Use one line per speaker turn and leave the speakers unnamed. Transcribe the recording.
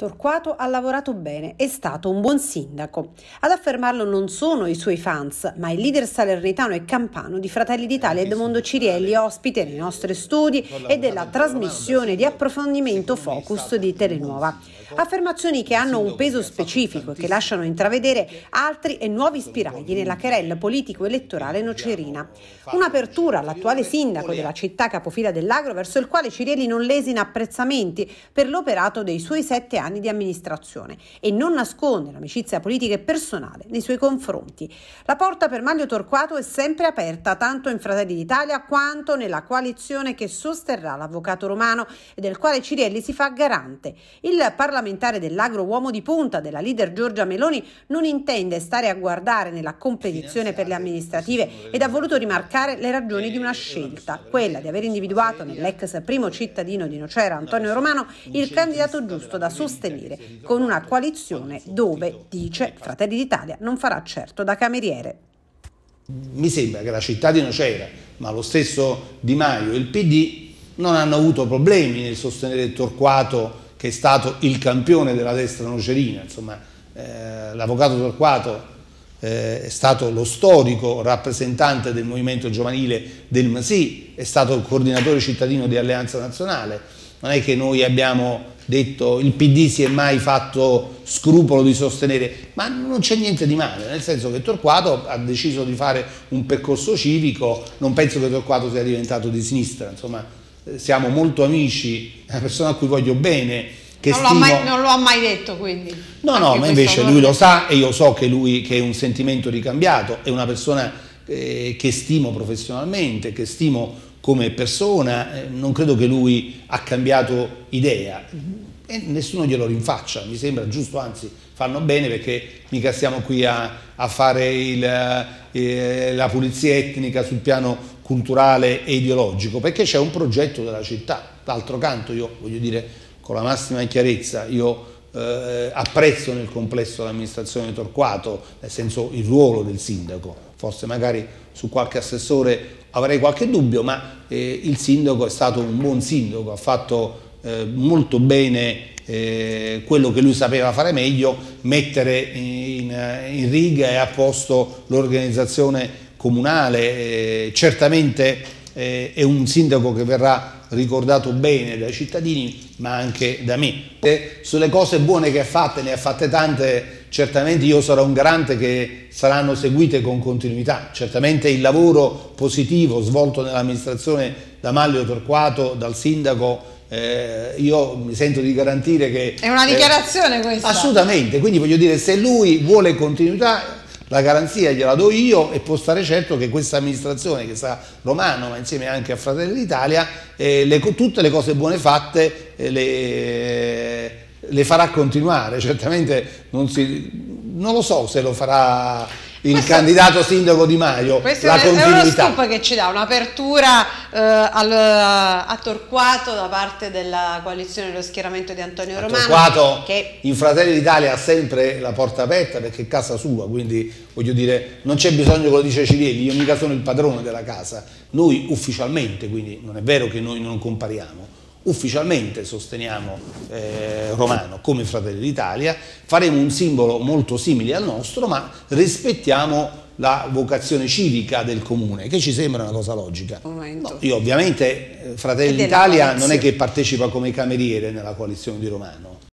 Torquato ha lavorato bene, è stato un buon sindaco. Ad affermarlo non sono i suoi fans, ma il leader salernitano e campano di Fratelli d'Italia Edmondo Cirielli, ospite nei nostri studi e della trasmissione di approfondimento Focus di Telenuova affermazioni che hanno un peso specifico e che lasciano intravedere altri e nuovi spiragli nella querella politico-elettorale nocerina. Un'apertura all'attuale sindaco della città capofila dell'Agro verso il quale Cirelli non lesina apprezzamenti per l'operato dei suoi sette anni di amministrazione e non nasconde l'amicizia politica e personale nei suoi confronti. La porta per Maglio Torquato è sempre aperta tanto in Fratelli d'Italia quanto nella coalizione che sosterrà l'avvocato romano e del quale Cirielli si fa garante. Il Parlamento parlamentare dell'agro uomo di punta della leader Giorgia Meloni non intende stare a guardare nella competizione per le amministrative ed ha voluto rimarcare le ragioni di una eh, eh, scelta, eh, quella di aver individuato nell'ex primo cittadino di Nocera Antonio Romano il candidato giusto da sostenere con una coalizione dove, dice, Fratelli d'Italia non farà certo da cameriere.
Mi sembra che la città di Nocera, ma lo stesso Di Maio e il PD non hanno avuto problemi nel sostenere Torquato che è stato il campione della destra nocerina, insomma eh, l'avvocato Torquato eh, è stato lo storico rappresentante del movimento giovanile del Masì, è stato il coordinatore cittadino di Alleanza Nazionale, non è che noi abbiamo detto il PD si è mai fatto scrupolo di sostenere, ma non c'è niente di male, nel senso che Torquato ha deciso di fare un percorso civico, non penso che Torquato sia diventato di sinistra, insomma siamo molto amici, è una persona a cui voglio bene. Che non, stimo... mai,
non lo ha mai detto quindi.
No, no, ma invece lui lo sa e io so che lui che è un sentimento ricambiato, è una persona eh, che stimo professionalmente, che stimo come persona, eh, non credo che lui ha cambiato idea e nessuno glielo rinfaccia, mi sembra giusto, anzi fanno bene perché mica siamo qui a, a fare il, eh, la pulizia etnica sul piano culturale e ideologico, perché c'è un progetto della città. D'altro canto io voglio dire con la massima chiarezza, io eh, apprezzo nel complesso l'amministrazione Torquato, nel senso il ruolo del sindaco, forse magari su qualche assessore avrei qualche dubbio, ma eh, il sindaco è stato un buon sindaco, ha fatto eh, molto bene eh, quello che lui sapeva fare meglio, mettere in, in riga e a posto l'organizzazione comunale, eh, certamente eh, è un sindaco che verrà ricordato bene dai cittadini ma anche da me. E eh, sulle cose buone che ha fatte, ne ha fatte tante, certamente io sarò un garante che saranno seguite con continuità, certamente il lavoro positivo svolto nell'amministrazione da Maglio Torquato, dal sindaco eh, io mi sento di garantire che... È una dichiarazione
eh, questa? Assolutamente,
quindi voglio dire se lui vuole continuità la garanzia gliela do io e può stare certo che questa amministrazione che sta Romano ma insieme anche a Fratelli d'Italia eh, le, tutte le cose buone fatte eh, le, le, farà continuare certamente non, si, non lo so se lo farà il Questo... candidato sindaco Di Maio, la è, continuità. È uno scoop
che ci dà un'apertura eh, a eh, Torquato da parte della coalizione dello schieramento di Antonio a Romano. Torquato che...
in Fratelli d'Italia ha sempre la porta aperta perché è casa sua, quindi voglio dire non c'è bisogno come dice Cirieli, io mica sono il padrone della casa, noi ufficialmente, quindi non è vero che noi non compariamo ufficialmente sosteniamo eh, Romano come Fratelli d'Italia, faremo un simbolo molto simile al nostro, ma rispettiamo la vocazione civica del comune, che ci sembra una cosa logica. No, io ovviamente eh, Fratelli d'Italia non è che partecipa come cameriere nella coalizione di Romano,